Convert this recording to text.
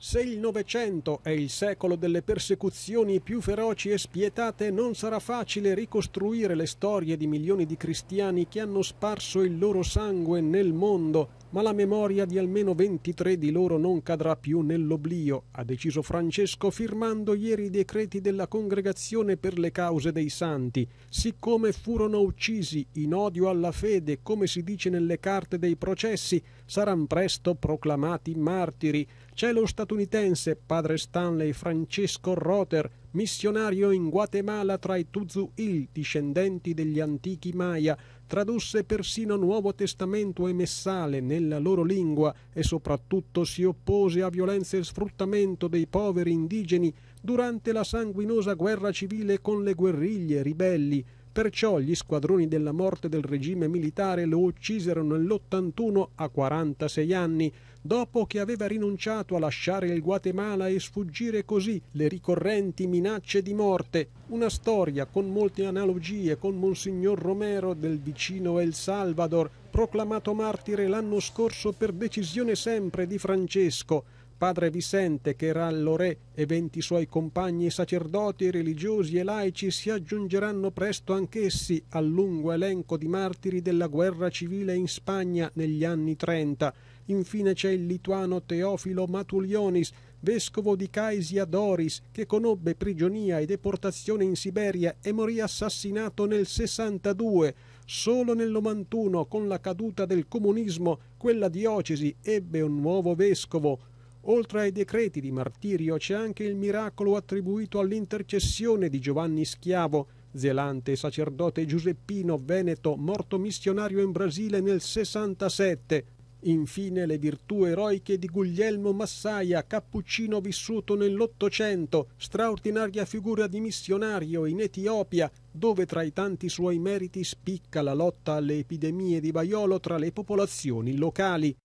Se il Novecento è il secolo delle persecuzioni più feroci e spietate, non sarà facile ricostruire le storie di milioni di cristiani che hanno sparso il loro sangue nel mondo, ma la memoria di almeno 23 di loro non cadrà più nell'oblio, ha deciso Francesco firmando ieri i decreti della Congregazione per le cause dei santi. Siccome furono uccisi in odio alla fede, come si dice nelle carte dei processi, saranno presto proclamati martiri. C'è lo statuto statunitense padre Stanley Francesco Roter, missionario in Guatemala tra i Tuzuil, discendenti degli antichi Maya, tradusse persino Nuovo Testamento e Messale nella loro lingua e soprattutto si oppose a violenze e sfruttamento dei poveri indigeni durante la sanguinosa guerra civile con le guerriglie ribelli, Perciò gli squadroni della morte del regime militare lo uccisero nell'81 a 46 anni, dopo che aveva rinunciato a lasciare il Guatemala e sfuggire così le ricorrenti minacce di morte. Una storia con molte analogie con Monsignor Romero del vicino El Salvador, proclamato martire l'anno scorso per decisione sempre di Francesco, padre Vicente, che era all'Orè, e venti suoi compagni sacerdoti, religiosi e laici si aggiungeranno presto anch'essi al lungo elenco di martiri della guerra civile in Spagna negli anni trenta. Infine c'è il lituano Teofilo Matulionis, vescovo di Caisia Doris, che conobbe prigionia e deportazione in Siberia e morì assassinato nel 62. Solo nel 91, con la caduta del comunismo, quella diocesi ebbe un nuovo vescovo. Oltre ai decreti di martirio c'è anche il miracolo attribuito all'intercessione di Giovanni Schiavo, zelante sacerdote giuseppino veneto morto missionario in Brasile nel 67. Infine le virtù eroiche di Guglielmo Massaia, cappuccino vissuto nell'Ottocento, straordinaria figura di missionario in Etiopia, dove tra i tanti suoi meriti spicca la lotta alle epidemie di vaiolo tra le popolazioni locali.